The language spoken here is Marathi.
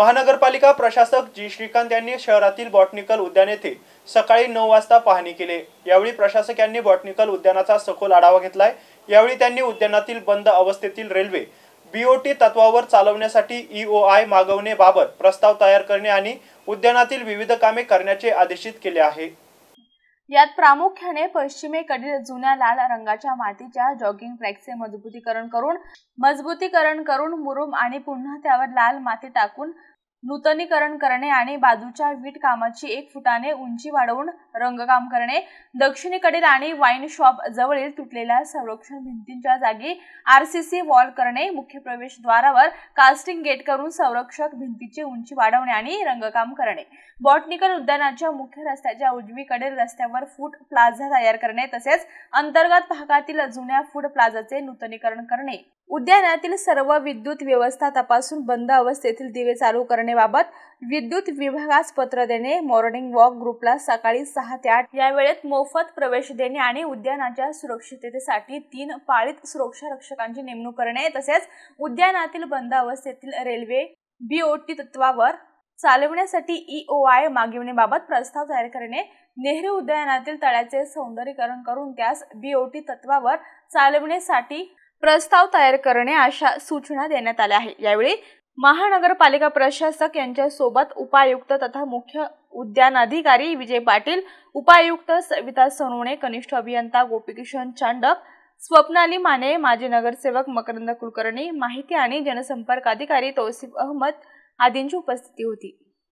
महानगरपालिका प्रशासक जी श्रीकांत यांनी शहरातील बॉटनिकल उद्यान येथे सकाळी नऊ वाजता पाहणी केली यावेळी प्रशासक यांनी बॉटनिकल उद्यानाचा सखोल आढावा घेतलाय यावेळी त्यांनी उद्यानातील बंद अवस्थेतील रेल्वे बीओटी तत्वावर चालवण्यासाठी ईओआय e बाबत प्रस्ताव तयार करणे आणि उद्यानातील विविध कामे करण्याचे आदेशित केले आहे यात प्रामुख्याने पश्चिमेकडील जुन्या लाल रंगाच्या मातीच्या जॉगिंग ट्रॅकचे मजबूतीकरण करून मजबूतीकरण करून मुरुम आणि पुन्हा त्यावर लाल माती टाकून नूतनीकरण करणे आणि बाजूच्या वीट कामाची एक फुटाने उंची वाढवून रंगकाम करणे दक्षिणेकडील आणि वाईन शॉप जवळील तुटलेल्या संरक्षण भिंतींच्या जागी आरसीसी वॉल करणे मुख्य प्रवेशद्वारावर कास्टिंग गेट करून संरक्षक भिंतीची उंची वाढवणे आणि रंगकाम करणे बॉटनिकल उद्यानाच्या मुख्य रस्त्याच्या उजवीकडील रस्त्यावर फूड प्लाझा तयार करणे तसेच अंतर्गत भागातील जुन्या फूड प्लाझाचे नूतनीकरण करणे उद्यानातील सर्व विद्युत व्यवस्था तपासून बंद अवस्थेतील दिवे चालू करणे घटनेबाबत विद्युत विभागास पत्र देणे मॉर्निंग वॉक ग्रुपला सकाळी सहा ते आठ या वेळेत मोफत प्रवेश देणे आणि उद्यानाच्या सुरक्षिततेसाठी तीन पाळीत सुरक्षा रक्षकांची नेमणूक करणे तसेच उद्यानातील बंद अवस्थेतील रेल्वे बीओटी तत्वावर चालवण्यासाठी आय e मागविण्याबाबत प्रस्ताव तयार करणे नेहरू उद्यानातील तळ्याचे सौंदर्यीकरण करून त्यास बीओटी तत्वावर चालविण्यासाठी प्रस्ताव तयार करणे अशा सूचना देण्यात आल्या आहे यावेळी महानगरपालिका प्रशासक यांच्या सोबत उपायुक्त तथा मुख्य उद्यान अधिकारी विजय पाटील उपायुक्त सविता सनोणे कनिष्ठ अभियंता गोपीकिशन चांडक स्वप्नाली माने माजी नगरसेवक मकरंद कुलकर्णी माहिती आणि जनसंपर्क अधिकारी तौसिफ अहमद आदींची उपस्थिती होती